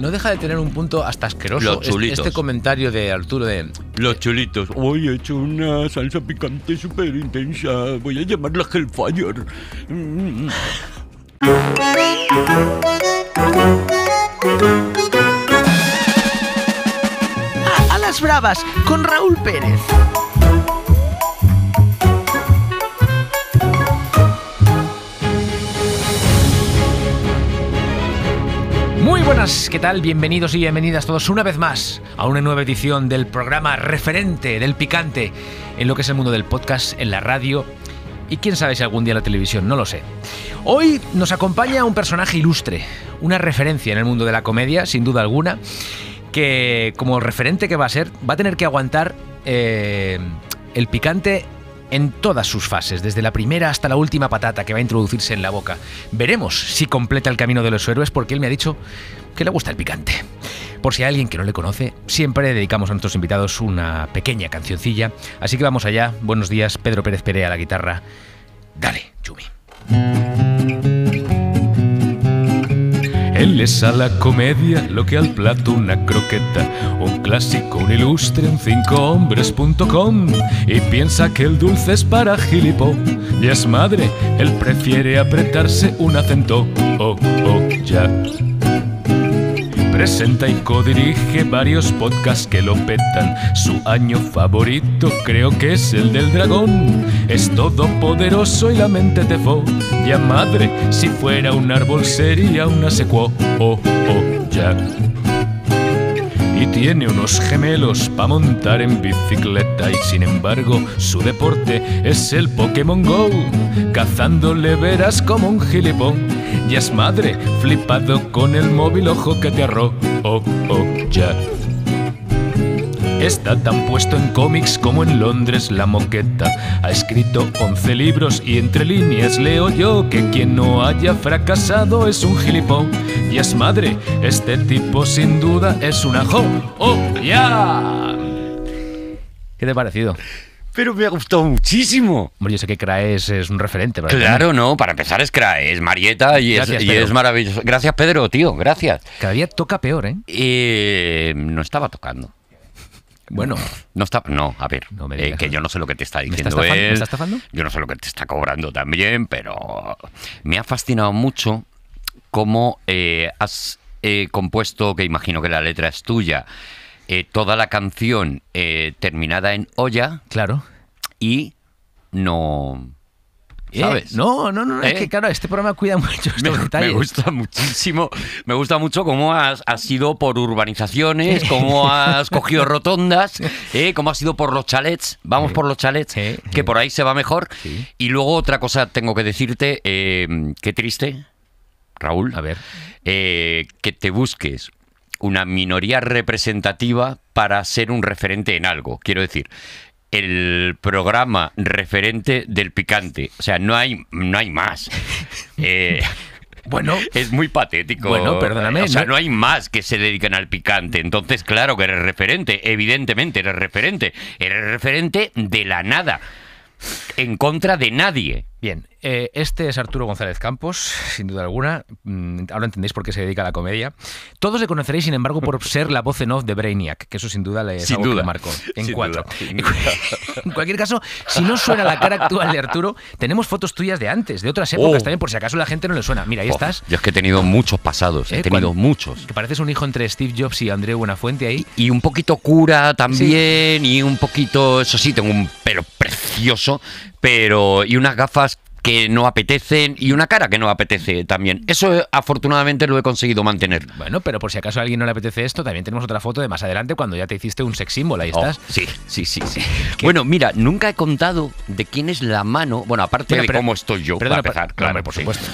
No deja de tener un punto hasta asqueroso este, este comentario de Arturo de... Los chulitos. Hoy he hecho una salsa picante súper intensa. Voy a llamarla Hellfire. a las bravas con Raúl Pérez. buenas, ¿qué tal? Bienvenidos y bienvenidas todos una vez más a una nueva edición del programa referente del picante en lo que es el mundo del podcast, en la radio y quién sabe si algún día la televisión, no lo sé. Hoy nos acompaña un personaje ilustre, una referencia en el mundo de la comedia, sin duda alguna, que como referente que va a ser, va a tener que aguantar eh, el picante en todas sus fases, desde la primera hasta la última patata que va a introducirse en la boca. Veremos si completa el camino de los héroes, porque él me ha dicho que le gusta el picante. Por si hay alguien que no le conoce, siempre dedicamos a nuestros invitados una pequeña cancioncilla. Así que vamos allá. Buenos días, Pedro Pérez Perea a la guitarra. Dale, Yumi. Él es a la comedia lo que al plato una croqueta, un clásico, un ilustre en cincohombres.com y piensa que el dulce es para gilipó y es madre, él prefiere apretarse un acento, oh, oh, ya. Presenta y codirige varios podcasts que lo petan. Su año favorito creo que es el del dragón. Es todopoderoso y la mente te Ya madre, si fuera un árbol sería una secuo. Oh, oh, ya. Y tiene unos gemelos para montar en bicicleta y sin embargo su deporte es el Pokémon Go. Cazándole veras como un gilipón y es madre, flipado con el móvil, ojo que te arro, oh, oh, ya. Está tan puesto en cómics como en Londres la moqueta. Ha escrito 11 libros y entre líneas leo yo que quien no haya fracasado es un gilipón. Y es madre, este tipo sin duda es una jo. ¡Oh, ya! ¿Qué te ha parecido? pero me ha gustado muchísimo. Hombre, yo sé que Crae es un referente. claro, no, para empezar es Craes, Marieta y, es, y maravilloso. Gracias, Pedro, tío, gracias. Cada día toca peor, ¿eh? no estaba tocando. Bueno. No está, no, a ver, eh, que yo no sé lo que te está diciendo ¿Me él. Yo no sé lo que te está cobrando también, pero me ha fascinado mucho cómo eh, has eh, compuesto, que imagino que la letra es tuya, eh, toda la canción eh, terminada en olla. Claro. Y no. Eh, ¿Sabes? no, no, no, es que claro, este programa cuida mucho estos detalles. Me gusta muchísimo, me gusta mucho cómo has, sido ido por urbanizaciones, cómo has cogido rotondas, cómo has ido por los chalets, vamos por los chalets, que por ahí se va mejor. Y luego otra cosa tengo que decirte, qué triste, Raúl, a ver, que te busques una minoría representativa para ser un referente en algo. Quiero decir, el programa referente del picante. O sea, no hay, no hay más. Eh, bueno, es muy patético. Bueno, perdóname. O sea, no... no... hay más que se dedican al picante. Entonces, claro que eres referente. Evidentemente, eres referente. Eres referente de la nada en contra de nadie. Bien, eh, este es Arturo González Campos, sin duda alguna. Mm, ahora entendéis por qué se dedica a la comedia. Todos le conoceréis, sin embargo, por ser la voz en off de Brainiac, que eso sin duda le es Que marcó en cuatro. en cualquier caso, si no suena la cara actual de Arturo, tenemos fotos tuyas de antes, de otras épocas oh. también, por si acaso la gente no le suena. Mira, ahí oh, estás. Yo es que he tenido muchos pasados, he eh, tenido muchos. Que pareces un hijo entre Steve Jobs y André Buenafuente ahí. Y, un poquito cura también, y un poquito, eso sí, tengo un pelo pero y unas gafas que no apetecen y una cara que no apetece también. Eso eh, afortunadamente lo he conseguido mantener. Bueno, pero por si acaso a alguien no le apetece esto, también tenemos otra foto de más adelante cuando ya te hiciste un sex symbol, ahí oh, estás. sí, sí, sí. sí. bueno, mira, nunca he contado de quién es la mano, bueno, aparte de cómo estoy yo para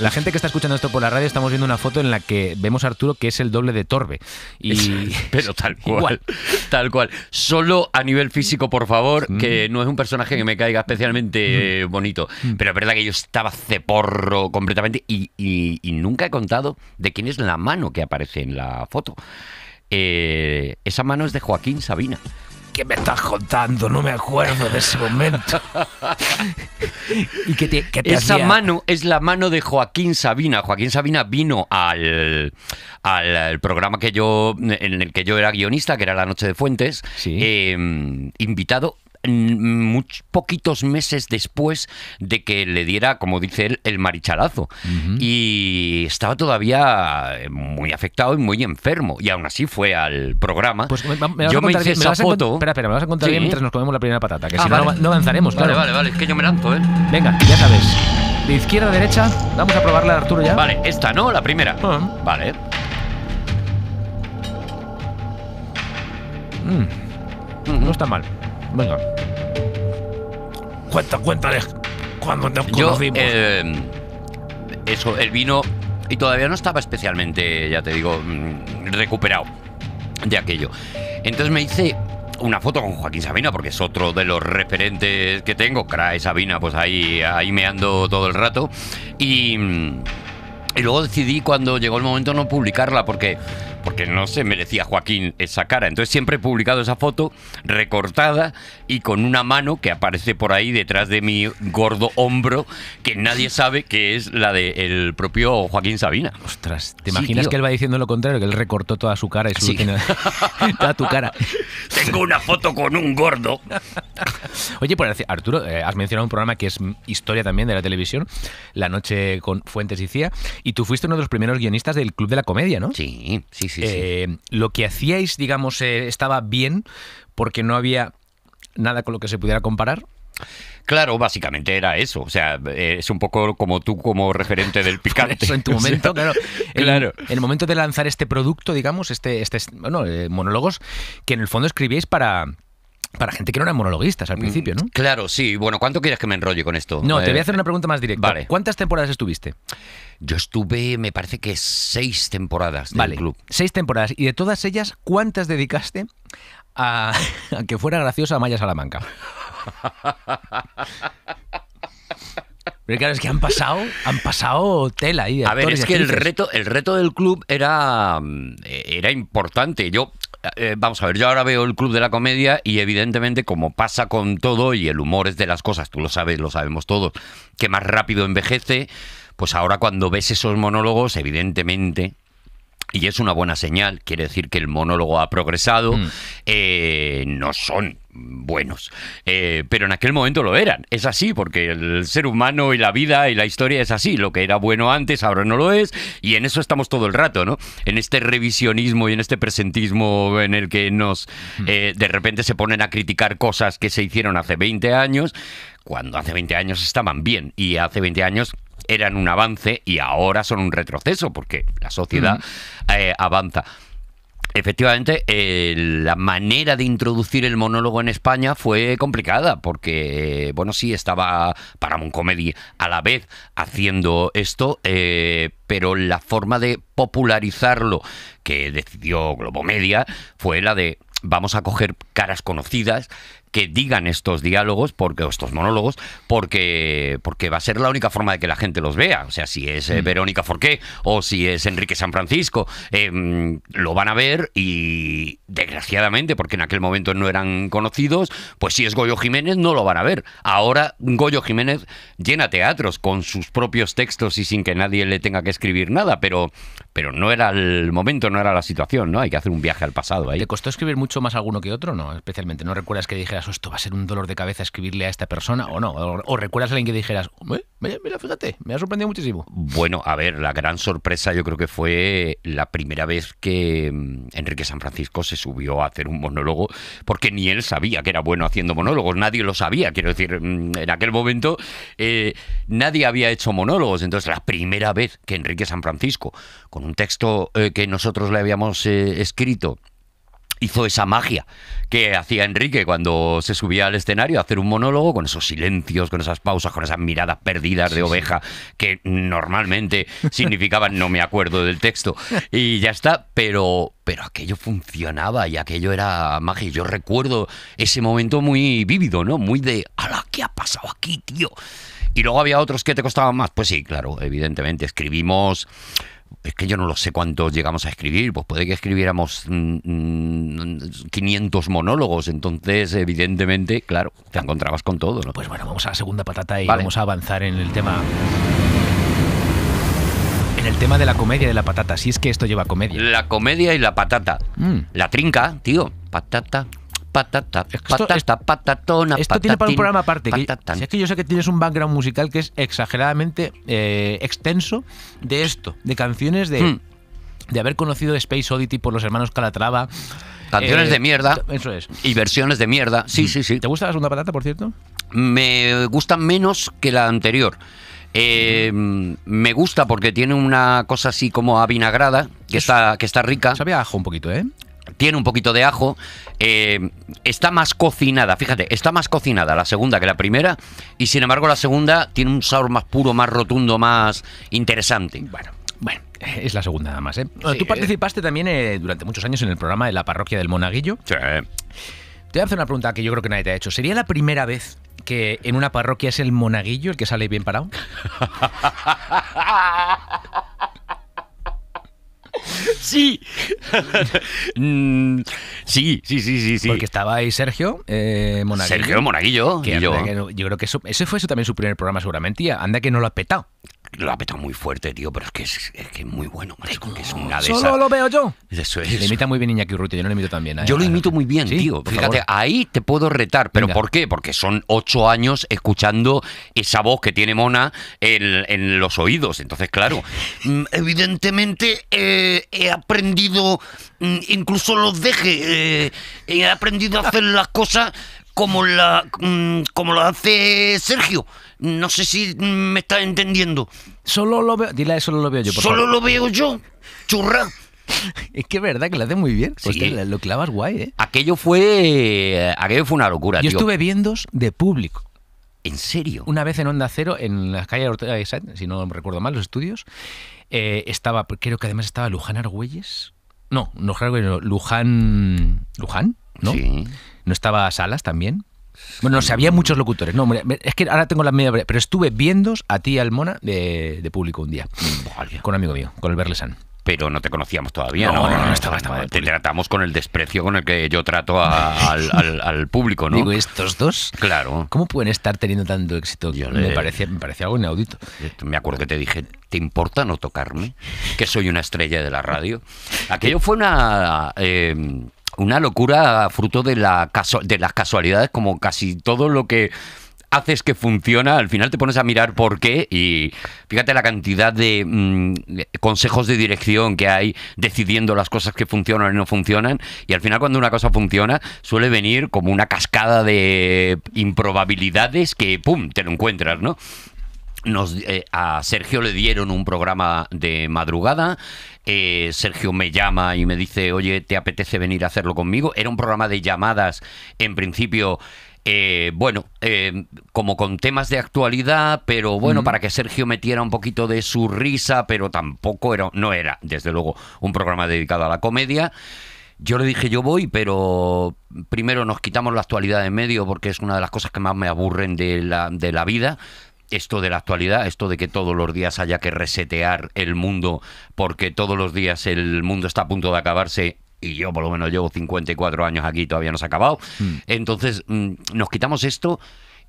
La gente que está escuchando esto por la radio estamos viendo una foto en la que vemos a Arturo que es el doble de Torbe. Y... pero tal cual, tal cual. Solo a nivel físico, por favor, mm. que no es un personaje que me caiga especialmente mm. bonito, mm. pero es verdad que yo estaba ceporro completamente y, nunca he contado de quién es la mano que aparece en la foto. Eh, esa mano es de Joaquín Sabina. ¿Qué me estás contando? No me acuerdo de ese momento. ¿Y qué Esa mano es la mano de Joaquín Sabina. Joaquín Sabina vino al, al, programa que yo, en el que yo era guionista, que era La Noche de Fuentes, em, invitado Mm, poquitos meses después de que le diera, como dice él, el marichalazo. Y estaba todavía eh, muy afectado y muy enfermo. Y aún así fue al programa. Pues me, yo me hice Espera, espera, me vas a contar bien mientras nos comemos la primera patata, que ah, si no, no avanzaremos, Vale, vale, vale, es que yo me lanzo, ¿eh? Venga, ya sabes. De izquierda a derecha, vamos a probarla, Arturo, ya. Vale, esta, ¿no? La primera. Ah. Vale. Mm. No está mal. Venga. Cuenta, cuéntale cuando nos vimos? Eh, eso, el vino. Y todavía no estaba especialmente, ya te digo, mm, recuperado de aquello. Entonces me hice una foto con Joaquín Sabina, porque es otro de los referentes que tengo. Crae Sabina, pues ahí, ahí me ando todo el rato. Y, mm, y luego decidí cuando llegó el momento no publicarla, porque porque no se merecía Joaquín esa cara. Entonces siempre he publicado esa foto recortada y con una mano que aparece por ahí detrás de mi gordo hombro, que nadie sabe que es la del el propio Joaquín Sabina. Ostras, ¿te imaginas que él va diciendo lo contrario? Que él recortó toda su cara y su sí. toda tu cara. Tengo una foto con un gordo. Oye, por pues, Arturo, eh, has mencionado un programa que es historia también de la televisión, La Noche con Fuentes y Cía, y tú fuiste uno de los primeros guionistas del Club de la Comedia, ¿no? Sí, sí, eh, lo que hacíais, digamos, eh, estaba bien porque no había nada con lo que se pudiera comparar. Claro, básicamente era eso. O sea, eh, es un poco como tú como referente del picante. en tu momento, claro. En, el momento de lanzar este producto, digamos, este, este bueno, monólogos, que en el fondo escribíais para para gente que no era monologuistas al mm, principio, ¿no? Claro, sí. Bueno, ¿cuánto quieres que me enrolle con esto? No, te voy a eh, hacer una pregunta más directa. Vale. ¿Cuántas temporadas estuviste? Yo estuve, me parece que seis temporadas del club. Seis temporadas. ¿Y de todas ellas, cuántas dedicaste a, que fuera graciosa Maya Salamanca? Pero claro, es que han pasado, han pasado tela ahí. A ver, es que el reto, el reto del club era, mm, eh, era importante. Yo eh, eh, vamos a ver, yo ahora veo el Club de la Comedia y evidentemente como pasa con todo y el humor es de las cosas, tú lo sabes, lo sabemos todos, que más rápido envejece, pues ahora cuando ves esos monólogos, evidentemente y es una buena señal, quiere decir que el monólogo ha progresado, mm. eh, no son buenos, eh, pero en aquel momento lo eran, es así, porque el ser humano y la vida y la historia es así, lo que era bueno antes ahora no lo es, y en eso estamos todo el rato, ¿no? En este revisionismo y en este presentismo en el que nos mm. eh, de repente se ponen a criticar cosas que se hicieron hace 20 años, cuando hace 20 años estaban bien, y hace 20 años eran un avance y ahora son un retroceso porque la sociedad eh, avanza. Efectivamente, la manera de introducir el monólogo en España fue complicada, porque, eh, bueno, sí, estaba Paramount Comedy a la vez haciendo esto, eh, pero la forma de popularizarlo que decidió Globomedia fue la de vamos a coger caras conocidas que digan estos diálogos, porque estos monólogos, porque, porque va a ser la única forma de que la gente los vea. O sea, si es eh, mm. Verónica Forqué o si es Enrique San Francisco, eh, mm, lo van a ver y desgraciadamente, porque en aquel momento no eran conocidos, pues si es Goyo Jiménez no lo van a ver. Ahora Goyo Jiménez llena teatros con sus propios textos y sin que nadie le tenga que escribir nada, pero, pero no era el momento, no era la situación, ¿no? Hay que hacer un viaje al pasado ahí. ¿Te costó escribir mucho más alguno que otro? No, especialmente. ¿No recuerdas que dije esto va a ser un dolor de cabeza escribirle a esta persona o no? ¿O, recuerdas a alguien que dijeras, mira, fíjate, me ha sorprendido muchísimo? Bueno, a ver, la gran sorpresa yo creo que fue la primera vez que mm, Enrique San Francisco se subió a hacer un monólogo, porque ni él sabía que era bueno haciendo monólogos, nadie lo sabía, quiero decir, mm, en aquel momento eh, nadie había hecho monólogos, entonces la primera vez que Enrique San Francisco, con un texto eh, que nosotros le habíamos eh, escrito, hizo esa magia que hacía Enrique cuando se subía al escenario a hacer un monólogo con esos silencios, con esas pausas, con esas miradas perdidas de oveja que normalmente significaban no me acuerdo del texto y ya está, pero pero aquello funcionaba y aquello era magia. Yo recuerdo ese momento muy vívido, ¿no? Muy de, ala, ¿qué ha pasado aquí, tío? Y luego había otros que te costaban más. Pues sí, claro, evidentemente escribimos es que yo no lo sé cuántos llegamos a escribir, pues puede que escribiéramos 500 mm, mm, monólogos, entonces evidentemente, claro, te encontrabas con todo. ¿no? Pues bueno, vamos a la segunda patata y vamos a avanzar en el tema. En el tema de la comedia de la patata, si es que esto lleva comedia. La comedia y la patata. Mm. La trinca, tío. Patata, patata, patata, esto, patatona, Esto tiene para un programa aparte. es que yo sé que tienes un background musical que es exageradamente eh, extenso de esto, de canciones de... Hmm. de haber conocido Space Oddity por los hermanos Calatrava. Canciones eh, de mierda. Eso es. Y versiones de mierda. Sí, hmm. sí, sí. ¿Te gusta la segunda patata, por cierto? Me gusta menos que la anterior. Eh, me gusta porque tiene una cosa así como avinagrada, que, está, que está rica. Sabía ajo un poquito, ¿eh? tiene un poquito de ajo, eh, está más cocinada, fíjate, está más cocinada la segunda que la primera, y sin embargo la segunda tiene un sabor más puro, más rotundo, más interesante. Bueno, bueno. Eh, es la segunda nada más, ¿eh? tú participaste también durante muchos años en el programa de la parroquia del Monaguillo. Te voy a hacer una pregunta que yo creo que nadie te ha hecho. ¿Sería la primera vez que en una parroquia es el monaguillo el que sale bien parado? Mm, sí. sí, sí, sí, sí, Porque estaba ahí Sergio eh, Monaguillo. Sergio Monaguillo. yo. creo que eso, ese fue eso también su primer programa seguramente anda que no lo ha petado lo ha petado muy fuerte, tío, pero es que es, muy bueno, Solo lo veo yo. Eso es. Le imita muy bien Iñaki Urrutia, yo no le imito tan bien. ¿eh? Yo lo imito muy bien, tío. Fíjate, ahí te puedo retar. ¿Pero por qué? Porque son ocho años escuchando esa voz que tiene Mona en, los oídos. Entonces, claro, mm, evidentemente eh, he aprendido, mm, incluso los deje, eh, he aprendido a hacer las cosas como la mm, como lo hace Sergio. No sé si me estás entendiendo. Solo lo veo. Dile, solo lo veo yo. solo lo veo yo. Churra. Es que es verdad que lo haces muy bien. Pues lo clavas guay, ¿eh? Aquello fue, aquello fue una locura, Yo estuve viendo de público. ¿En serio? Una vez en Onda Cero, en la calle Ortega si no recuerdo mal, los estudios, eh, estaba, creo que además estaba Luján Argüelles. No, no, Luján, Luján, ¿no? Sí. No estaba Salas también. Bueno, no había muchos locutores. No, es que ahora tengo la media. Pero estuve viendo a ti y al de, de público un día. Con un amigo mío, con el Berlesan pero no te conocíamos todavía, ¿no? no, no, no estaba, estaba te tratamos con el desprecio con el que yo trato al, al, público, ¿no? Digo, estos dos, claro. ¿Cómo pueden estar teniendo tanto éxito? me, parecía me algo inaudito. Me acuerdo que te dije, ¿te importa no tocarme? Que soy una estrella de la radio. Aquello fue una... Eh, una locura fruto de, la de las casualidades, como casi todo lo que haces que funciona, al final te pones a mirar por qué y fíjate la cantidad mm, de consejos de dirección que hay decidiendo las cosas que funcionan y no funcionan y al final cuando una cosa funciona suele venir como una cascada de improbabilidades que pum, te lo encuentras, ¿no? Nos, eh, a Sergio le dieron un programa de madrugada eh, Sergio me llama y me dice, oye, ¿te apetece venir a hacerlo conmigo? Era un programa de llamadas, en principio... Eh, bueno, em, como con temas de actualidad, pero bueno, para que Sergio metiera un poquito de su risa, pero tampoco era, no era, desde luego, un programa dedicado a la comedia. Yo le dije, yo voy, pero primero nos quitamos la actualidad de medio porque es una de las cosas que más me aburren de la, de la vida esto de la actualidad, esto de que todos los días haya que resetear el mundo, porque todos los días el mundo está a punto de acabarse y yo por lo menos llevo 54 años aquí todavía no se ha acabado. Hmm. Entonces mm, nos quitamos esto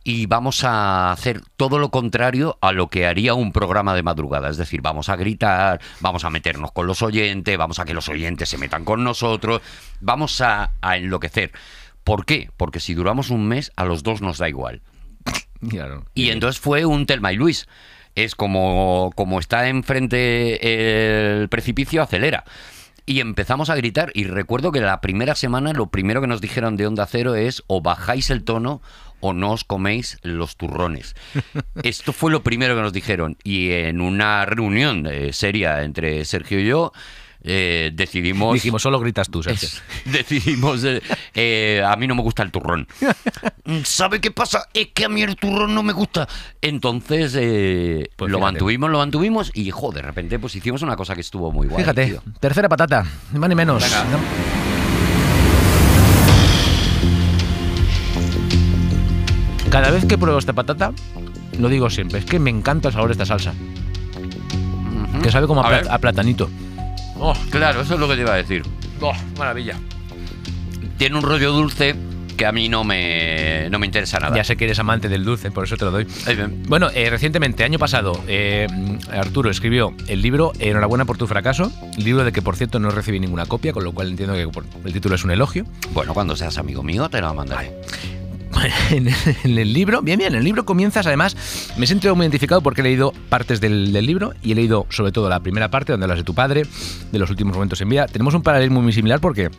y vamos a hacer todo lo contrario a lo que haría un programa de madrugada. Es decir, vamos a gritar, vamos a meternos con los oyentes, vamos a que los oyentes se metan con nosotros, vamos a, a enloquecer. ¿Por qué? Porque si duramos un mes, a los dos nos da igual. Y entonces fue un Telma y Luis. Es como, como está enfrente el precipicio, acelera. Y empezamos a gritar. Y recuerdo que la primera semana lo primero que nos dijeron de Onda Cero es o bajáis el tono o no os coméis los turrones. Esto fue lo primero que nos dijeron. Y en una reunión eh, seria entre Sergio y yo, eh, decidimos... Dijimos, solo gritas tú, decidimos, eh, eh, a mí no me gusta el turrón. ¿Sabe qué pasa? Es que a mí el turrón no me gusta. Entonces pues lo mantuvimos, lo mantuvimos y, hijo, de repente pues hicimos una cosa que estuvo muy guay. Fíjate, tercera patata, ni más ni menos. Cada vez que pruebo esta patata, lo digo siempre, es que me encanta el sabor de esta salsa. Que sabe como a platanito. Oh, claro, eso es lo que te iba a decir. Oh, maravilla. Tiene un rollo dulce que a mí no me, me interesa nada. Ya sé que eres amante del dulce, por eso te lo doy. Bueno, eh, recientemente, año pasado, eh, Arturo escribió el libro Enhorabuena por tu fracaso, libro de que por cierto no recibí ninguna copia, con lo cual entiendo que el título es un elogio. Bueno, cuando seas amigo mío te lo mandaré. en, el libro, bien, bien, en el libro comienzas, además, me siento muy identificado porque he leído partes del, del, libro y he leído sobre todo la primera parte, donde hablas de tu padre, de los últimos momentos en vida. Tenemos un paralelismo muy similar porque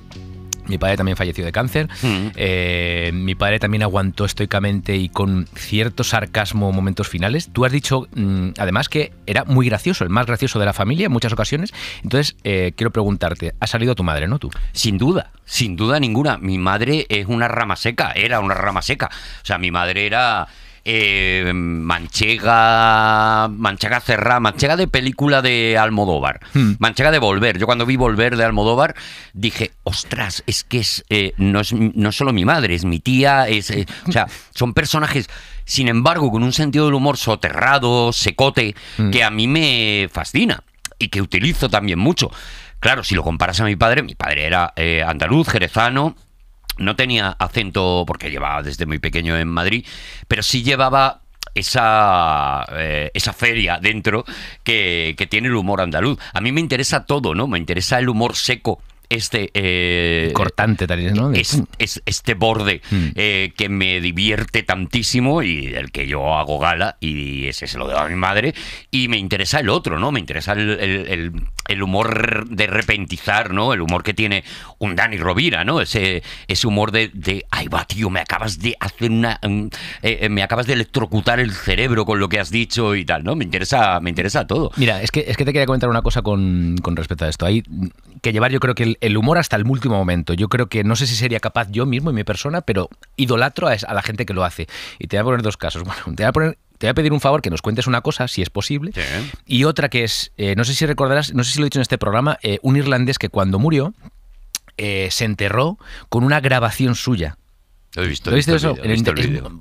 mi padre también falleció de cáncer. Mm. Eh, mi padre también aguantó estoicamente y con cierto sarcasmo momentos finales. Tú has dicho, mm, además, que era muy gracioso, el más gracioso de la familia en muchas ocasiones. Entonces, eh, quiero preguntarte, ¿ha salido tu madre, no tú? Sin duda, sin duda ninguna. Mi madre es una rama seca, era una rama seca. O sea, mi madre era eh, manchega, manchega cerrada, manchega de película de Almodóvar, hmm. manchega de Volver. Yo cuando vi Volver de Almodóvar dije, ostras, es que es, eh, no, es, no solo mi madre, es mi tía, es, eh, o sea, son personajes, sin embargo, con un sentido del humor soterrado, secote, hmm. que a mí me fascina y que utilizo también mucho. Claro, si lo comparas a mi padre, mi padre era andaluz, jerezano, no tenía acento porque llevaba desde muy pequeño en Madrid, pero sí llevaba esa, eh, esa feria dentro que, tiene el humor andaluz. A mí me interesa todo, ¿no? Me interesa el humor seco, este eh, cortante también, ¿no? Es, este borde mm. eh, que me divierte tantísimo y del que yo hago gala y ese se lo de mi madre y me interesa el otro, ¿no? Me interesa el, el humor de repentizar, ¿no? El humor que tiene un Dani Rovira, ¿no? Ese, ese humor de, de, ay va, tío, me acabas de hacer una, eh, eh, me acabas de electrocutar el cerebro con lo que has dicho y tal, ¿no? Me interesa, me interesa todo. Mira, es que, es que te quería comentar una cosa con, con respecto a esto. Hay que llevar, yo creo que el, humor hasta el último momento. Yo creo que no sé si sería capaz yo mismo y mi persona, pero idolatro a la gente que lo hace. Y te voy a poner dos casos. Bueno, te voy a poner te voy a pedir un favor que nos cuentes una cosa, si es posible, y otra que es, eh, no sé si recordarás, no sé si lo he dicho en este programa, eh, un irlandés que cuando murió eh, se enterró con una grabación suya lo he visto. eso?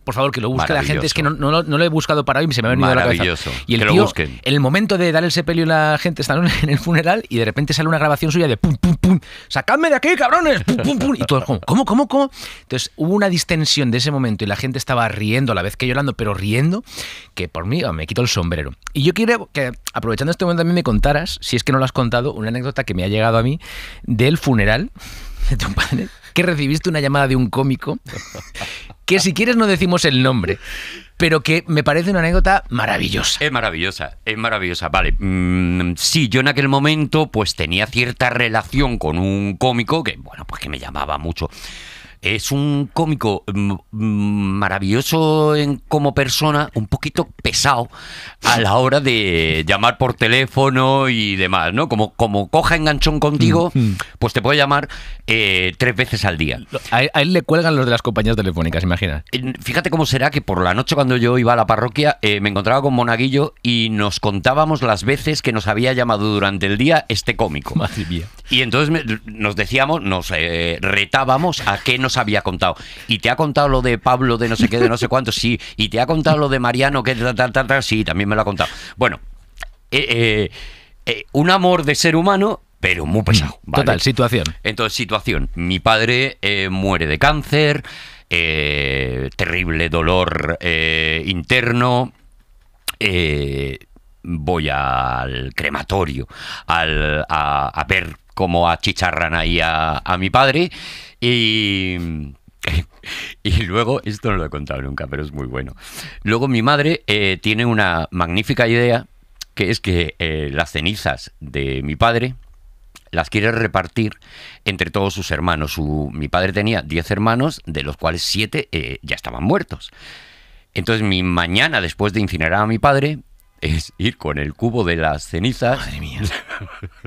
por favor, que lo busque la gente. Es que no, lo he buscado para hoy y se me ha venido la cabeza. Y el En el momento de dar el sepelio a la gente, están en el funeral y de repente sale una grabación suya de pum, pum, pum, sacadme de aquí, cabrones, pum, pum, pum. Y como, ¿cómo, cómo, cómo? Entonces hubo una distensión de ese momento y la gente estaba riendo a la vez que llorando, pero riendo, que por mí oh, me quito el sombrero. Y yo quiero que, aprovechando este momento, también me contaras, si es que no lo has contado, una anécdota que me ha llegado a mí del funeral de tu padre que recibiste una llamada de un cómico que si quieres no decimos el nombre, pero que me parece una anécdota maravillosa. Es maravillosa, es maravillosa. Vale, mm, sí, yo en aquel momento pues tenía cierta relación con un cómico que, bueno, pues que me llamaba mucho. Es un cómico mm, mm, maravilloso en, como persona, un poquito pesado a la hora de llamar por teléfono y demás, ¿no? Como, como coja enganchón contigo, mm, pues te puede llamar eh, tres veces al día. A él, le cuelgan los de las compañías telefónicas, imagina. Fíjate cómo será que por la noche cuando yo iba a la parroquia eh, me encontraba con Monaguillo y nos contábamos las veces que nos había llamado durante el día este cómico. Y entonces nos decíamos, nos eh, retábamos a que nos había contado. Y te ha contado lo de Pablo de no sé qué, de no sé cuánto, sí. Y te ha contado lo de Mariano, que sí, también me lo ha contado. Bueno, eh, eh, eh, un amor de ser humano pero muy mm, pesado. Total, situación. Entonces, situación. Mi padre muere de cáncer, terrible dolor interno. voy al crematorio al, a, ver como achicharran ahí a, a mi padre. Y, y luego, esto no lo he contado nunca, pero es muy bueno. Luego mi madre eh, tiene una magnífica idea, que es que eh, las cenizas de mi padre las quiere repartir entre todos sus hermanos. mi padre tenía 10 hermanos, de los cuales 7 eh, ya estaban muertos. Entonces mi mañana, después de incinerar a mi padre, es ir con el cubo de las cenizas. Madre mía.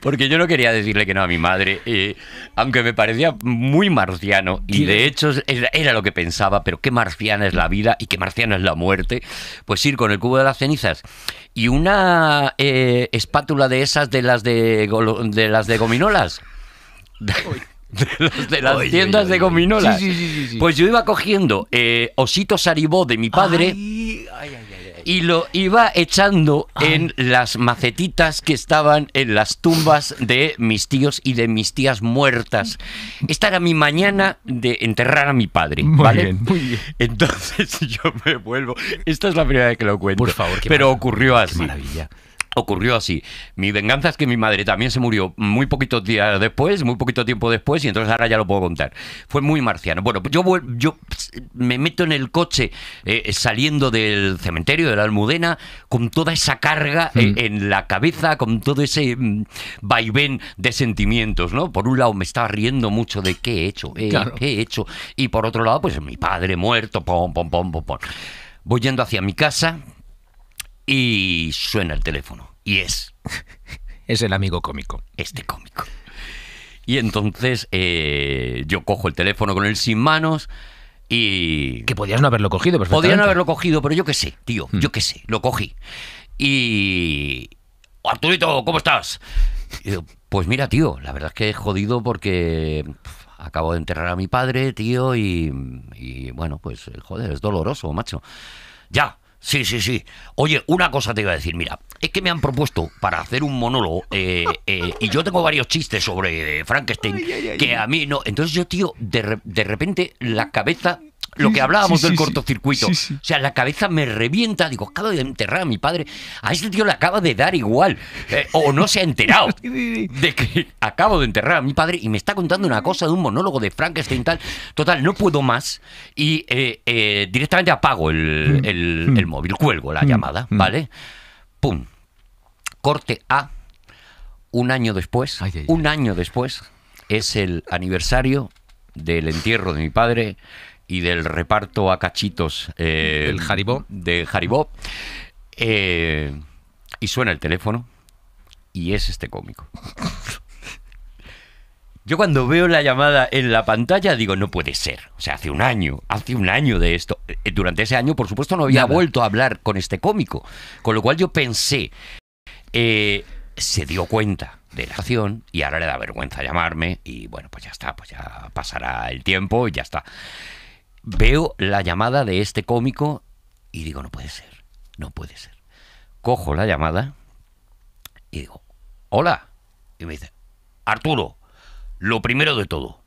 Porque yo no quería decirle que no a mi madre, eh, aunque me parecía muy marciano, y de hecho era, lo que pensaba, pero qué marciana es la vida y qué marciana es la muerte, pues ir con el cubo de las cenizas y una eh, espátula de esas de las de, de, las de gominolas. De, las tiendas de gominolas. Sí, sí, sí, pues yo iba cogiendo eh, ...osito Saribó de mi padre y lo iba echando en las macetitas que estaban en las tumbas de mis tíos y de mis tías muertas. Esta era mi mañana de enterrar a mi padre. ¿vale? Muy bien, Entonces yo me vuelvo. Esta es la primera vez que lo cuento. Por favor, pero ocurrió así ocurrió así. Mi venganza es que mi madre también se murió muy poquitos días después, muy poquito tiempo después, y entonces ahora ya lo puedo contar. Fue muy marciano. Bueno, pues yo, yo me meto en el coche eh, saliendo del cementerio de la Almudena con toda esa carga eh, mm. en la cabeza, con todo ese mm, vaivén de sentimientos, ¿no? Por un lado me estaba riendo mucho de qué he hecho, eh, qué he hecho, y por otro lado, pues mi padre muerto, pom, pom, pom, Voy yendo hacia mi casa, y suena el teléfono. Y es. es el amigo cómico. Este cómico. Y entonces eh, yo cojo el teléfono con él sin manos y... Que podías no haberlo cogido, Podían no haberlo cogido, pero yo qué sé, tío, hmm. yo qué sé, lo cogí. Y... Arturito, ¿cómo estás? pues mira, tío, la verdad es que he jodido porque acabo de enterrar a mi padre, tío, y, y bueno, pues joder, es doloroso, macho. Ya, Sí, sí, sí. Oye, una cosa te iba a decir, mira, es que me han propuesto para hacer un monólogo eh, eh, y yo tengo varios chistes sobre eh, Frankenstein que a mí no. Entonces yo, tío, de, de repente la cabeza lo que hablábamos del cortocircuito. O sea, la cabeza me revienta. Digo, acabo de enterrar a mi padre. A ese tío le acaba de dar igual. Eh, o no se ha enterado de que acabo de enterrar a mi padre y me está contando una cosa de un monólogo de Frankenstein tal. Total, no puedo más. Y eh, eh, directamente apago mm, mm. el, móvil, cuelgo la mm, llamada, ¿vale? Pum. Corte A. Un año después. Un año después. Es el aniversario del entierro de mi padre y del reparto a cachitos eh, del Jaribó. de Jaribó. Eh, y suena el teléfono y es este cómico. Yo cuando veo la llamada en la pantalla digo, no puede ser. O sea, hace un año, hace un año de esto. Eh, durante ese año, por supuesto, no había vuelto a hablar con este cómico. Con lo cual yo pensé, se dio cuenta de la acción y ahora le da vergüenza llamarme y bueno, pues ya está, pues ya pasará el tiempo y ya está. Veo la llamada de este cómico y digo, no puede ser, no puede ser. Cojo la llamada y digo, hola. Y me dice, Arturo, lo primero de todo,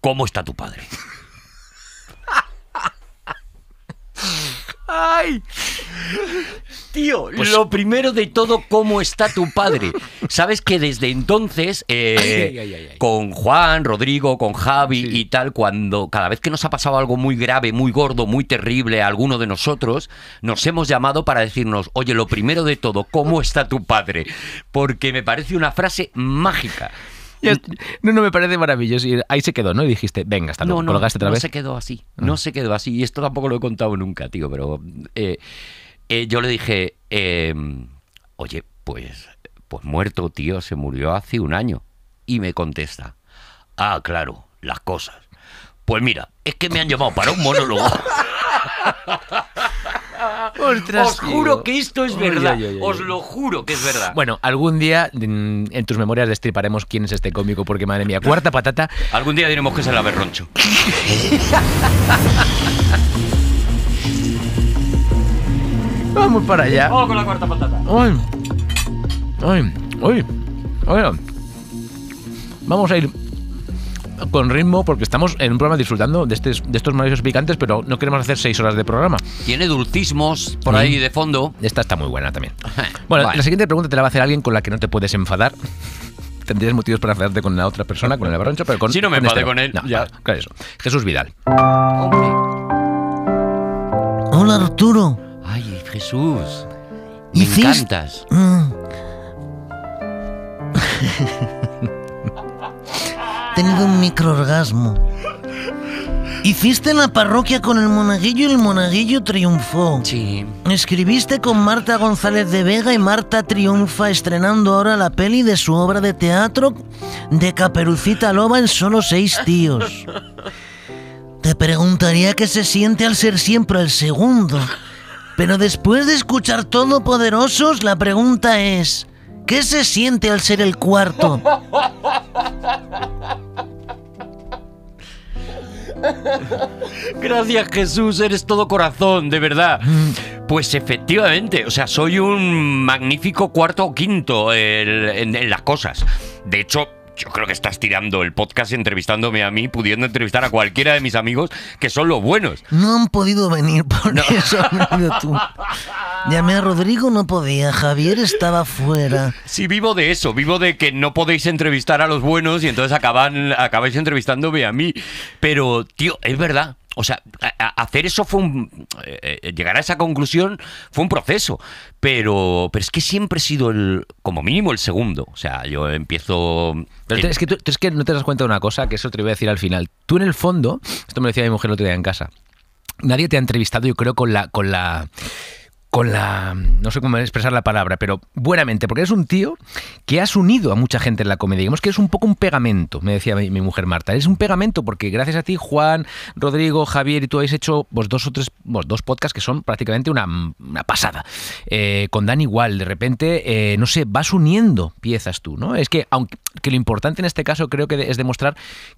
¿cómo está tu padre? ¡Ay! tío, pues lo primero de todo, ¿cómo está tu padre? Sabes que desde entonces, eh, con Juan, Rodrigo, con Javi y tal, cuando cada vez que nos ha pasado algo muy grave, muy gordo, muy terrible a alguno de nosotros, nos hemos llamado para decirnos, oye, lo primero de todo, ¿cómo está tu padre? Porque me parece una frase mágica. No, no, me parece maravilloso. ahí se quedó, ¿no? Y dijiste, venga, hasta luego. No, no, colgaste otra no se quedó así. Ah. No se quedó así. Y esto tampoco lo he contado nunca, tío, pero. Eh, eh, yo le dije, em, oye, pues, pues muerto, tío, se murió hace un año. Y me contesta, ah, claro, las cosas. Pues mira, es que me han llamado para un monólogo. Os juro que esto es verdad. Os lo juro que es verdad. Bueno, algún día en tus memorias destriparemos quién es este cómico, porque madre mía, cuarta patata. Algún día diremos que es el Averroncho Vamos para allá. Vamos con la cuarta patata. Vamos a ir con ritmo porque estamos en un programa disfrutando de, de estos maravillosos picantes, pero no queremos hacer seis horas de programa. Tiene dulcismos por ahí mm. de fondo. Esta está muy buena también. Bueno, la siguiente pregunta te la va a hacer alguien con la que no te puedes enfadar. Tendrías motivos para enfadarte con la otra persona, con el abroncho, pero con. Si no me enfadé este. con él, ya. Claro, eso. Jesús Vidal. Hola Arturo. Jesús. Me encantas. Mm. Tenido un microorgasmo. Hiciste en la parroquia con el monaguillo y el monaguillo triunfó. Sí. Escribiste con Marta González de Vega y Marta triunfa estrenando ahora la peli de su obra de teatro de Caperucita Loba en solo seis tíos. Te preguntaría qué se siente al ser siempre el segundo. Pero después de escuchar Todopoderosos, la pregunta es, ¿qué se siente al ser el cuarto? Gracias Jesús, eres todo corazón, de verdad. Mm. Pues efectivamente, o sea, soy un magnífico cuarto o quinto en, en las cosas. De hecho, yo creo que estás tirando el podcast entrevistándome a mí, pudiendo entrevistar a cualquiera de mis amigos que son los buenos. No han podido venir por eso. tú. Llamé a Rodrigo, no podía. Javier estaba fuera. Sí, vivo de eso. Vivo de que no podéis entrevistar a los buenos y entonces acaban, acabáis entrevistándome a mí. Pero, tío, es verdad. O sea, hacer eso fue un... Eh, eh, llegar a esa conclusión fue un proceso, pero, pero es que siempre he sido el, como mínimo el segundo. O sea, yo empiezo... Pero es, que es que no te das cuenta de una cosa, que eso te voy a decir al final. Tú en el fondo, esto me lo decía mi mujer el otro día en casa, nadie te ha entrevistado yo creo con la... Con la con la, no sé cómo expresar la palabra, pero buenamente, porque eres un tío que has unido a mucha gente en la comedia. Digamos que es un poco un pegamento, me decía mi, mujer Marta. Es un pegamento porque gracias a ti, Juan, Rodrigo, Javier y tú habéis hecho dos o tres, dos podcasts que son prácticamente una, pasada. Eh, con Dan igual, de repente, eh, no sé, vas uniendo piezas tú, ¿no? Es que, aunque que lo importante en este caso creo que es demostrar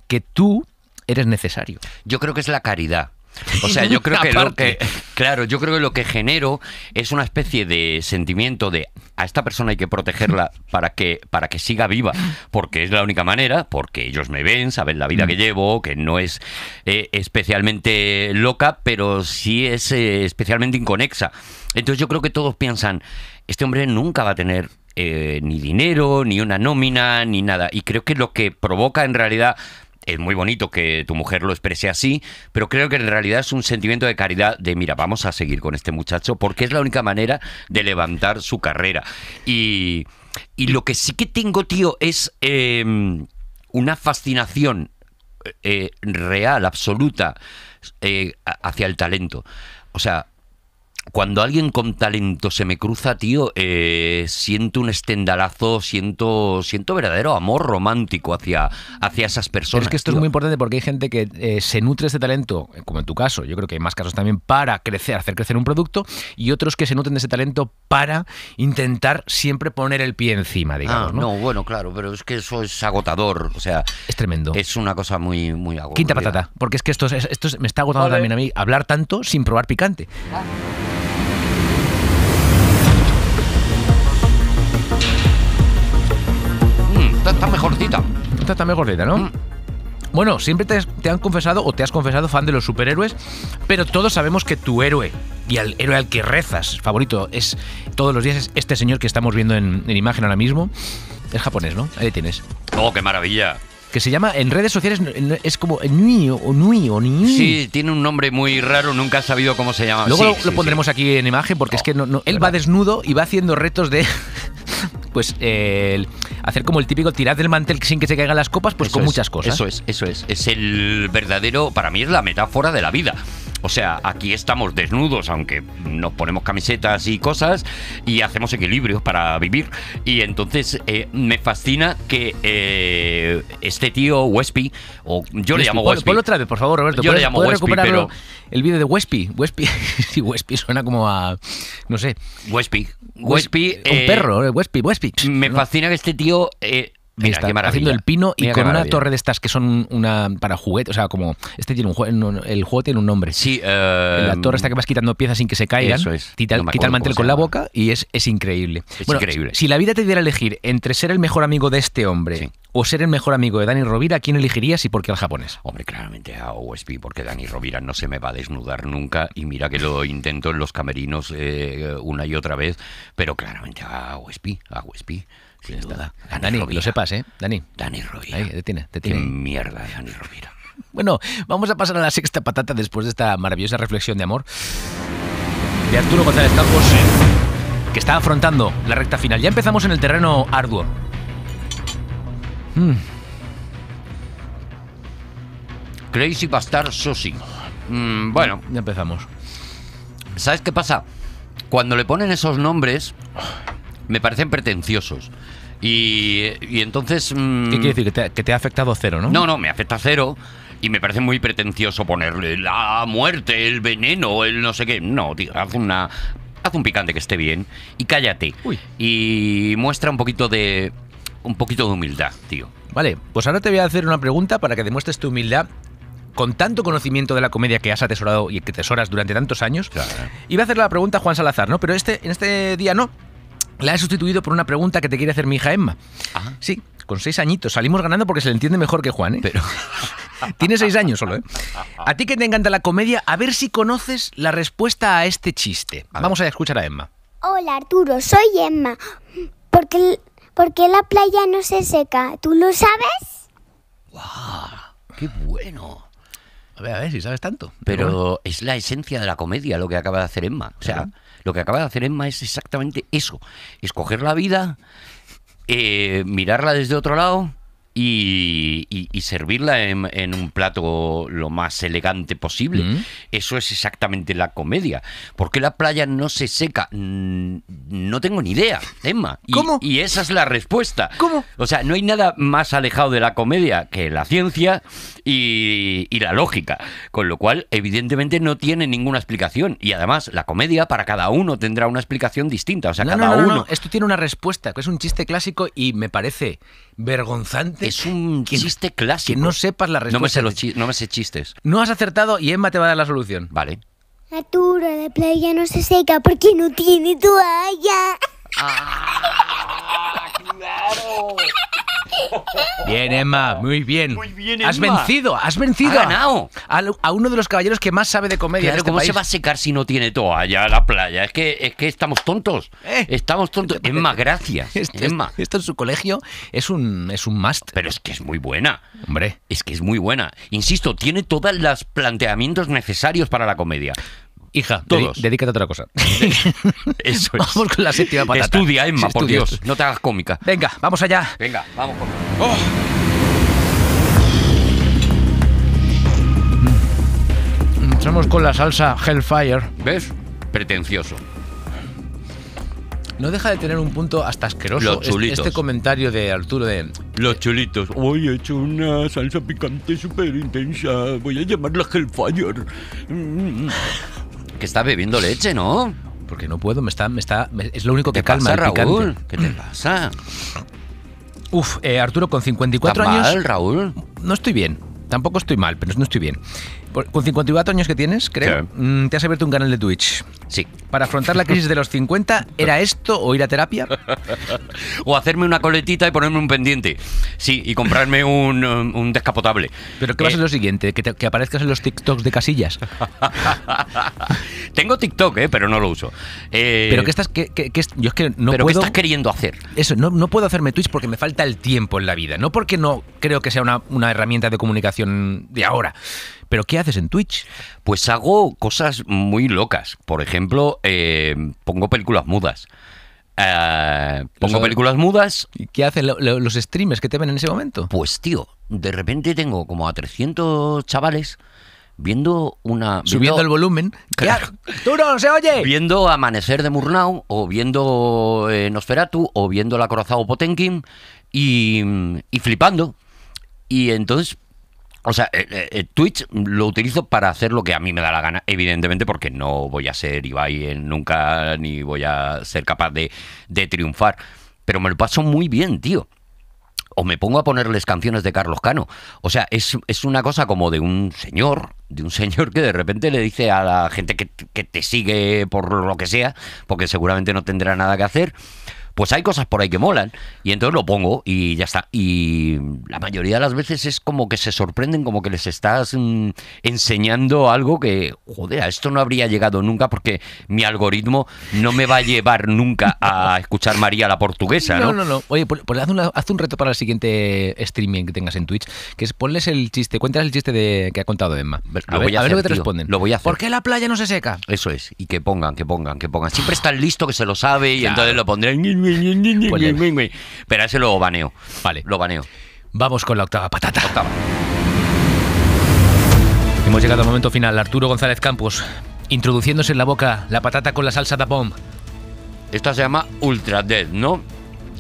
que tú eres necesario. Yo creo que es la caridad o sea, yo creo que lo que. Claro, yo creo que lo que genero es una especie de sentimiento de a esta persona hay que protegerla para que, para que siga viva, porque es la única manera, porque ellos me ven, saben la vida que mm. llevo, que no es eh, especialmente loca, pero sí es eh, especialmente inconexa. Entonces yo creo que todos piensan, este hombre nunca va a tener eh, ni dinero, ni una nómina, ni nada. Y creo que lo que provoca en realidad es muy bonito que tu mujer lo exprese así, pero creo que en realidad es un sentimiento de caridad de, mira, vamos a seguir con este muchacho porque es la única manera de levantar su carrera. Y, y lo que sí que tengo, tío, es em, una fascinación eh, real, absoluta, eh, hacia el talento. O sea, cuando alguien con talento se me cruza, tío, eh, siento un estendalazo, siento, siento verdadero amor romántico hacia, hacia esas personas. es que esto es muy importante porque hay gente que eh, se nutre de este talento, eh, como en tu caso, yo creo que hay más casos también, para crecer, hacer crecer un producto, y otros que se nutren de ese talento para intentar siempre poner el pie encima, ah, digamos. ¿no? bueno, claro, pero es que eso es agotador, o sea. Es tremendo. Es una cosa muy, muy agotadora. Quinta patata, porque es que esto, esto me está agotando también a mí hablar tanto sin probar picante. Ah. está mejorcita. Esta está mejorcita, ¿no? Mm. Bueno, siempre te, han confesado o te has confesado fan de los superhéroes, pero todos sabemos que tu héroe y el héroe al que rezas favorito es todos los días es este señor que estamos viendo en, en imagen ahora mismo. Es japonés, ¿no? Ahí tienes. Oh, qué maravilla que se llama en redes sociales es como Nui o Nui o Nui. Sí, tiene un nombre muy raro, nunca he sabido cómo se llama. Luego lo, pondremos aquí en imagen porque es que él va desnudo y va haciendo retos de pues hacer como el típico tirar del mantel sin que se caigan las copas, pues con muchas cosas. Eso es, eso es. Es el verdadero, para mí es la metáfora de la vida. O sea, aquí estamos desnudos, aunque nos ponemos camisetas y cosas y hacemos equilibrios para vivir. Y entonces eh, me fascina que eh, este tío Wespi, o yo le llamo Wespi. Ponlo otra vez, por favor, Roberto. Yo le llamo Wespi, pero... El vídeo de Wespi. Wespi, sí, Wespi suena como a... no sé. Wespi. Wespi... un eh, perro, eh, Wespi, Wespi. Me fascina que este tío eh, haciendo el pino y con una torre de estas que son una para juguetes o sea, como este tiene un el juguete en un nombre. Sí, eh, la torre está que vas quitando piezas sin que se caigan. Quita, el mantel con la boca y es, es increíble. Si la vida te diera a elegir entre ser el mejor amigo de este hombre o ser el mejor amigo de Dani Rovira, ¿quién elegirías y por qué al japonés? Hombre, claramente a OSB, porque Dani Rovira no se me va a desnudar nunca y mira que lo intento en los camerinos eh, una y otra vez, pero claramente a OSB, a Dani, lo sepas, ¿eh? Dani. Dani Rovira. Ahí, te tiene, Qué mierda, Dani Rovira. Bueno, vamos a pasar a la sexta patata después de esta maravillosa reflexión de amor de Arturo González Campos, que está afrontando la recta final. Ya empezamos en el terreno arduo. Hmm. Crazy Bastard Sosing. Mm, bueno. Ya empezamos. ¿Sabes qué pasa? Cuando le ponen esos nombres, me parecen pretenciosos. Y, entonces... Mm, ¿Qué quiere decir? Que te, ha afectado cero, ¿no? No, no, me afecta cero y me parece muy pretencioso ponerle la muerte, el veneno, el no sé qué. No, tío, haz una. Haz un picante que esté bien y cállate. Y muestra un poquito de. un poquito de humildad, tío. Vale, pues ahora te voy a hacer una pregunta para que demuestres tu humildad. Con tanto conocimiento de la comedia que has atesorado y que tesoras durante tantos años, Y iba a hacer la pregunta a Juan Salazar, ¿no? Pero este, en este día no. La he sustituido por una pregunta que te quiere hacer mi hija Emma. Sí, con seis añitos. Salimos ganando porque se le entiende mejor que Juan, ¿eh? Pero... Tiene seis años solo, ¿eh? A ti que te encanta la comedia, a ver si conoces la respuesta a este chiste. Vamos a escuchar a Emma. Hola Arturo, soy Emma. ¿Por qué, la playa no se seca? ¿Tú lo sabes? ¡Guau! ¡Qué bueno! A ver, a ver si sabes tanto. Pero es la esencia de la comedia lo que acaba de hacer Emma. O sea, lo que acaba de hacer Emma es exactamente eso, escoger la vida, eh, mirarla desde otro lado y, servirla en, un plato lo más elegante posible. Mm. Eso es exactamente la comedia. ¿Por qué la playa no se seca? Mm, no tengo ni idea, Emma. Y, Y esa es la respuesta. ¿Cómo? O sea, no hay nada más alejado de la comedia que la ciencia y, la lógica. Con lo cual, evidentemente, no tiene ninguna explicación. Y además, la comedia para cada uno tendrá una explicación distinta. O sea, cada uno. Esto tiene una respuesta, que es un chiste clásico y me parece vergonzante es un chiste clásico. Que no sepas la respuesta. No me, sé los no me sé chistes. No has acertado y Emma te va a dar la solución. Vale. La tura de playa no se seca porque no tiene toalla. ¡Ah! ¡Claro! Bien, Emma, muy bien. Muy bien Has vencido, has vencido. Ha ganado. A, uno de los caballeros que más sabe de comedia. Este ¿cómo se va a secar si no tiene toalla a la playa? Es que, es que estamos tontos. Eh. Estamos tontos. Emma, gracias. Emma. Esto en su colegio es un, es un must. Pero es que es muy buena. Hombre. Es que es muy buena. Insisto, tiene todos los planteamientos necesarios para la comedia. Hija, todos. dedícate a otra cosa. Eso es. Vamos con la séptima patata. Estudia, Emma, por Dios. No te hagas cómica. Venga, vamos allá. Venga, vamos. Por... Oh. Mm. Entramos con la salsa Hellfire. ¿Ves? Pretencioso. No deja de tener un punto hasta asqueroso este-, este comentario de Arturo de... Los chulitos. Hoy he hecho una salsa picante súper intensa. Voy a llamarla Hellfire. Mm. Que está bebiendo leche, ¿no? Porque no puedo, me está, me está, es lo único que calma Raúl? ¿Qué te pasa? Uf, eh, Arturo, con 54 años. Mal, Raúl? No estoy bien. Tampoco estoy mal, pero no estoy bien. Con 54 años que tienes, creo, mm, te has abierto un canal de Twitch. Sí. Para afrontar la crisis de los 50, ¿era esto o ir a terapia? o hacerme una coletita y ponerme un pendiente. Sí, y comprarme un, um, descapotable. Pero ¿qué va a ser lo siguiente? ¿Que, ¿Que, aparezcas en los TikToks de casillas? Tengo TikTok, eh, pero no lo uso. Eh, ¿Pero qué estás, que, yo que no queriendo hacer? Eso, no, no, puedo hacerme Twitch porque me falta el tiempo en la vida. No porque no creo que sea una, una herramienta de comunicación de ahora ¿Pero qué haces en Twitch? Pues hago cosas muy locas. Por ejemplo, eh, pongo películas mudas. Eh, pongo películas mudas. ¿Y qué hacen los streamers que te ven en ese momento? Pues tío, de repente tengo como a 300 chavales viendo una... Subiendo el volumen. Claro. ¡Tú no se oye! Viendo Amanecer de Murnau, o viendo eh, Nosferatu, o viendo La Corazón Potenkin, y, y flipando. Y entonces o sea, eh, eh, eh, Twitch lo utilizo para hacer lo que a mí me da la gana, evidentemente, porque no voy a ser Ibai nunca, ni voy a ser capaz de, triunfar. Pero me lo paso muy bien, tío o me pongo a ponerles canciones de Carlos Cano. O sea, es, una cosa como de un señor, de un señor que de repente le dice a la gente que, que te sigue por lo que sea, porque seguramente no tendrá nada que hacer pues hay cosas por ahí que molan. Y entonces lo pongo y ya está. Y la mayoría de las veces es como que se sorprenden, como que les estás mm, enseñando algo que, joder, esto no habría llegado nunca porque mi algoritmo no me va a llevar nunca a escuchar María la portuguesa, ¿no? No, no, no. Oye, pues, pues haz, haz, un reto para el siguiente streaming que tengas en Twitch, que es ponles el chiste, cuéntales el chiste de, que ha contado Emma. A, lo ver, voy a, lo te responden. Lo voy a hacer. ¿Por qué la playa no se seca? Eso es. Y que pongan, que pongan, que pongan. Siempre están el listo que se lo sabe y entonces lo pondré. Pues Pero ese lo baneo. Vale. Lo baneo. Vamos con la octava patata. Hemos llegado al momento final. Arturo González Campos, introduciéndose en la boca la patata con la salsa da bomb. Esta se llama Ultra Dead, ¿no?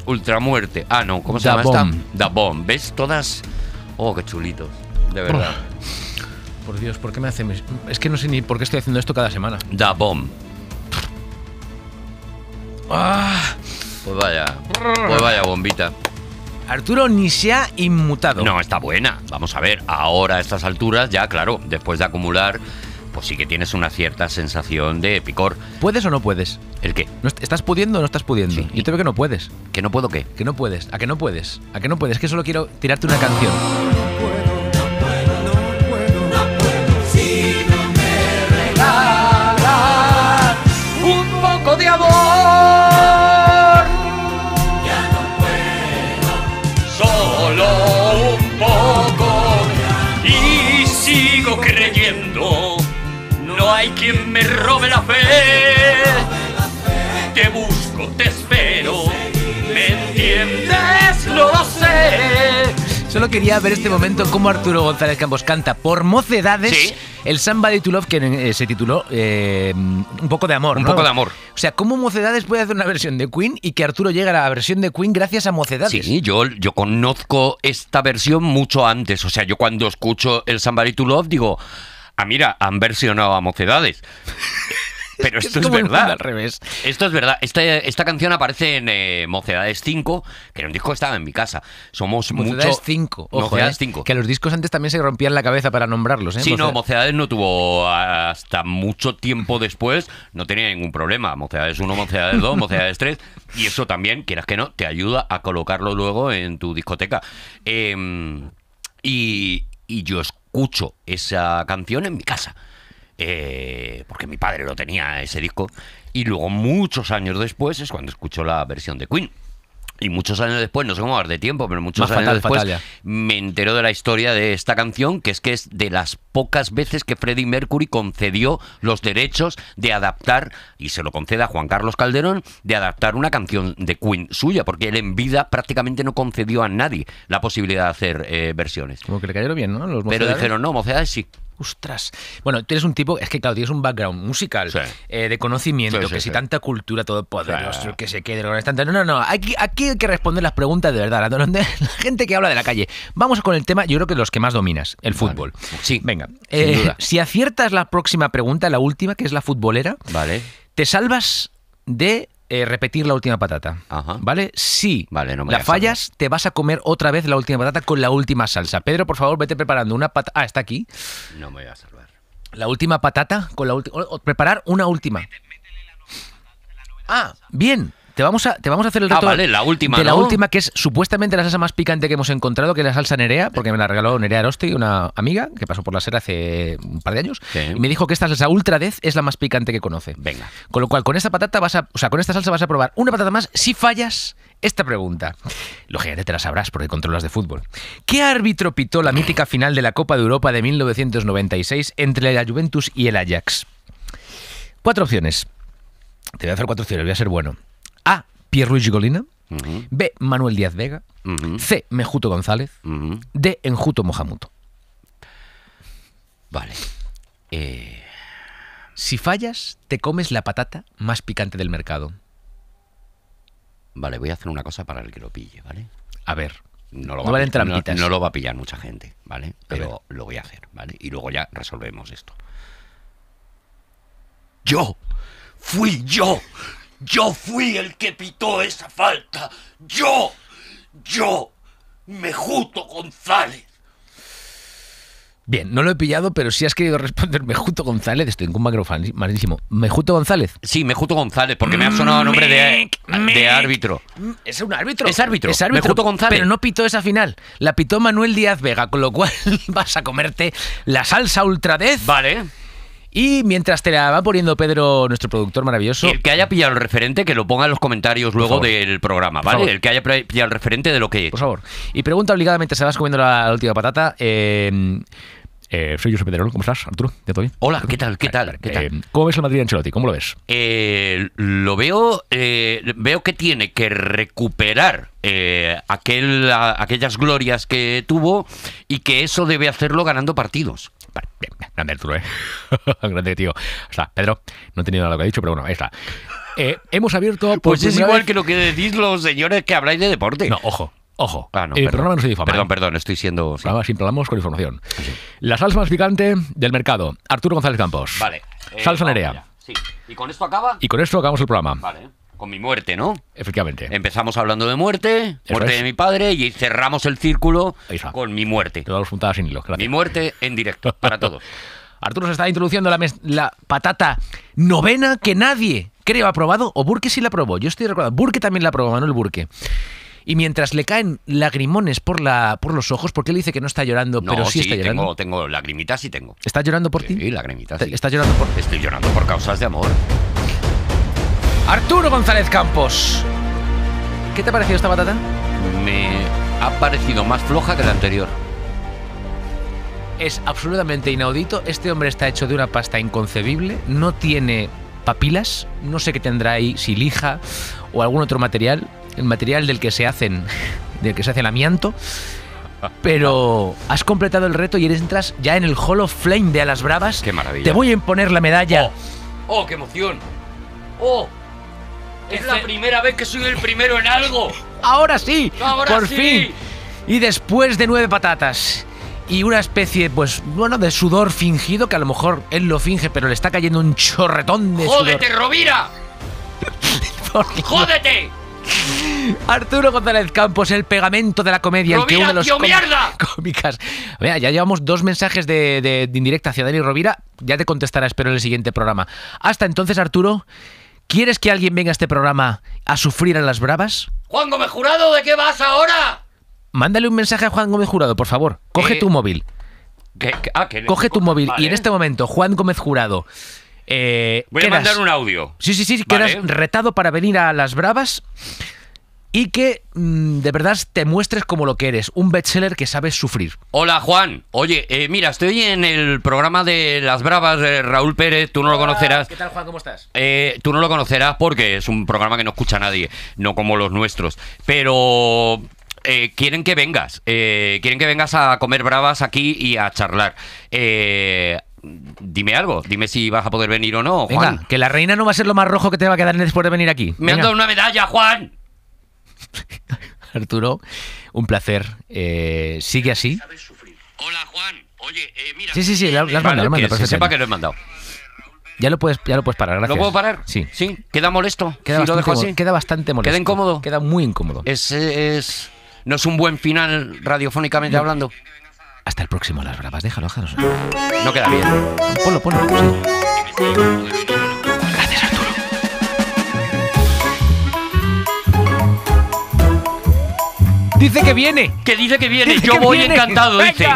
Ultra muerte. Ah, no, ¿cómo se llama esta? Da Bomb. ¿Ves? Todas. Oh, qué chulitos. De verdad. Por Dios, ¿por qué me hace.? Es que no sé ni por qué estoy haciendo esto cada semana. Da Bomb. ¡Ah! Pues vaya, pues vaya bombita. Arturo ni se ha inmutado. No, está buena. Vamos a ver, ahora a estas alturas, ya claro, después de acumular, pues sí que tienes una cierta sensación de picor. ¿Puedes o no puedes? ¿El qué? ¿Estás pudiendo o no estás pudiendo? Yo te veo que no puedes. ¿Que no puedo qué? Que no puedes. ¿A que no puedes? ¿A que no puedes? Que solo quiero tirarte una canción. Un poco de amor. robe la fe. Te busco, te espero. ¿Me entiendes? Lo sé. Solo quería ver este momento cómo Arturo González Campos canta por mocedades el Samba de Love' que eh, se tituló eh, Un poco de amor. Un poco de amor. O sea, ¿cómo mocedades puede hacer una versión de Queen y que Arturo llegue a la versión de Queen gracias a mocedades? Sí, yo, yo conozco esta versión mucho antes. O sea, yo cuando escucho el Samba de Love' digo Ah, mira, han versionado a mocedades. Pero esto es, verdad. revés. Esto es verdad. Esta, esta canción aparece en eh, Mocedades 5, que era un disco que estaba en mi casa. Somos Mocedades 5. Mocedades 5. Eh, que los discos antes también se rompían la cabeza para nombrarlos. ¿eh? Sí, no, Mocedades no tuvo hasta mucho tiempo después, no tenía ningún problema. Mocedades 1, Mocedades 2, Mocedades 3. Y eso también, quieras que no, te ayuda a colocarlo luego en tu discoteca. Em, y, yo escucho esa canción en mi casa. Eh, porque mi padre lo tenía ese disco. Y luego, muchos años después, es cuando escucho la versión de Queen y muchos años después, no sé cómo hablar de tiempo, pero muchos años después me enteró de la historia de esta canción, que es que es de las pocas veces que Freddie Mercury concedió los derechos de adaptar, y se lo concede a Juan Carlos Calderón, de adaptar una canción de Queen suya, porque él en vida prácticamente no concedió a nadie la posibilidad de hacer eh, versiones. Como que le cayeron bien, ¿no? Los pero dijeron, no, mocedades sí ostras. Bueno, tú eres un tipo, es que claro, tienes un background musical, eh, de conocimiento, que si tanta cultura, todo poder, que se quede, esta. No, no, no. Aquí, aquí hay que responder las preguntas de verdad, la, gente que habla de la calle. Vamos con el tema, yo creo que los que más dominas, el fútbol. Sí. Venga. Eh, si aciertas la próxima pregunta, la última, que es la futbolera, vale. te salvas de eh, repetir la última patata. ¿Vale? Si vale, no la fallas, te vas a comer otra vez la última patata con la última salsa. Pedro, por favor, vete preparando una patata. Ah, está aquí. No me voy a salvar. La última patata con la última. Preparar una última. ah, bien. Te vamos a, te vamos a hacer el ah, reto la última, de la última, que es supuestamente la salsa más picante que hemos encontrado, que es la salsa Nerea, porque me la regaló Nerea Arosti, una amiga que pasó por la SER hace un par de años, y me dijo que esta salsa ultradez es la más picante que conoce. Venga. Con lo cual, con esta patata vas a, con esta salsa vas a probar una patata más si fallas esta pregunta. Lógicamente te la sabrás porque controlas de fútbol. ¿Qué árbitro pitó la mítica final de la Copa de Europa de 1996 entre la Juventus y el Ajax? Cuatro opciones. Te voy a hacer cuatro opciones, voy a ser bueno. A. Pierluigi Golina. B. Manuel Díaz Vega. C. Mejuto González. D. Enjuto Mohamuto. Vale. Eh, si fallas, te comes la patata más picante del mercado. Vale, voy a hacer una cosa para el que lo pille, ¿vale? A ver. No lo, va, a no lo va a pillar mucha gente, ¿vale? Pero lo voy a hacer, ¿vale? Y luego ya resolvemos esto. Yo. Fui yo yo fui el que pitó esa falta. Yo, yo, me juto González. Bien, no lo he pillado, pero si has querido responder juto González, estoy en un malísimo. ¿Mejuto González? Sí, me juto González, porque me ha sonado nombre de, árbitro. Mm, ¿Es un árbitro? Es árbitro. Es árbitro. González. Pero no pitó esa final. La pitó Manuel Díaz Vega, con lo cual vas a comerte la salsa ultradez. Vale y mientras te la va poniendo Pedro, nuestro productor maravilloso. El que haya pillado el referente, que lo ponga en los comentarios luego del programa, ¿vale? El que haya pillado el referente de lo que. Por favor. Y pregunta obligadamente, se vas comiendo la última patata. Eh, eh, soy José Pedro. ¿cómo estás, Arturo? ¿Ya todo bien? Hola, ¿qué tal? ¿Qué tal? Eh, ¿Cómo ves el Madrid Ancelotti? ¿Cómo lo ves? Eh, lo veo, eh, veo que tiene que recuperar aquel, aquellas glorias que tuvo y que eso debe hacerlo ganando partidos. grande Arturo, ¿eh? grande tío. O sea, Pedro, no he tenido nada lo que ha dicho, pero bueno, ahí está. Eh, hemos abierto. pues es igual que lo que decís los señores que habláis de deporte. No, ojo, Ojo, ah, el perdón. programa no se difama. Perdón, ¿eh? perdón, estoy siendo... Sí. hablamos con información. La salsa más picante del mercado. Arturo González Campos. Vale. Eh, salsa nerea. Sí. ¿Y con esto acaba? Y con esto acabamos el programa. Vale con mi muerte, ¿no? Efectivamente. Empezamos hablando de muerte, muerte de mi padre, y cerramos el círculo con mi muerte. sin Mi muerte en directo, para todos. Arturo se está introduciendo la, la, patata novena que nadie creo ha probado, o Burke sí la probó. Yo estoy recordando, Burke también la probó, Manuel Burke. Y mientras le caen lagrimones por, la, por los ojos, porque le dice que no está llorando, pero sí, está llorando. Tengo, tengo lagrimitas y tengo. ¿Está llorando por ti? Sí, lagrimitas. Sí. ¿Estás llorando por Estoy llorando por causas de amor. Arturo González Campos. ¿Qué te ha parecido esta batata? Me ha parecido más floja que la anterior. Es absolutamente inaudito. Este hombre está hecho de una pasta inconcebible. No tiene papilas. No sé qué tendrá ahí, si lija o algún otro material el material del que se hacen, del que se hace el amianto. Pero has completado el reto y entras ya en el Hall Flame de Alas Bravas. ¡Qué maravilla! Te voy a imponer la medalla. ¡Oh, oh qué emoción! ¡Oh! Es, la primera vez que soy el primero en algo. Ahora sí, por fin. Y después de nueve patatas y una especie, pues bueno, de sudor fingido que a lo mejor él lo finge, pero le está cayendo un chorretón de ¡Jódete, Rovira! ¡Jódete! Arturo González Campos, el pegamento de la comedia, el que mierda. cómicas. ya llevamos dos mensajes de, de, indirecta hacia Dani Rovira. Ya te contestará, espero, en el siguiente programa. Hasta entonces, Arturo, ¿quieres que alguien venga a este programa a sufrir a las bravas? Juan Gómez Jurado, ¿de qué vas ahora? Mándale un mensaje a Juan Gómez Jurado, por favor. Coge eh, tu móvil. ah, Coge tu móvil y en este momento, Juan Gómez Jurado. Eh, Voy a mandar un audio. Sí, sí, sí, que retado para venir a Las Bravas y que mm, de verdad te muestres como lo que eres, un bestseller que sabes sufrir. Hola Juan, oye, eh, mira, estoy en el programa de Las Bravas de eh, Raúl Pérez, tú no lo conocerás. ¿Qué tal Juan, cómo estás? tú no lo conocerás porque es un programa que no escucha nadie, no como los nuestros, pero... quieren que vengas, quieren que vengas a comer bravas aquí y a charlar dime algo. Dime si vas a poder venir o no, Juan. que la reina no va a ser lo más rojo que te va a quedar después de venir aquí. ¡Me han dado una medalla, Juan! Arturo, un placer. Eh, sigue así. Hola, Juan. Oye, eh, mira. Sí, sí, sí, lo has eh, mandado, que sepa que lo he mandado. Ya lo puedes, ya lo puedes parar, gracias. ¿Lo puedo parar? Sí. Sí, queda molesto. Queda, bastante, queda molesto. Queda incómodo. Queda muy incómodo. Es, es, no es un buen final radiofónicamente hablando. Hasta el próximo Las Bravas. Déjalo, déjalo. No queda bien. Ponlo, ponlo. Gracias, Arturo. Dice que viene. Que dice que viene. Yo voy encantado, dice.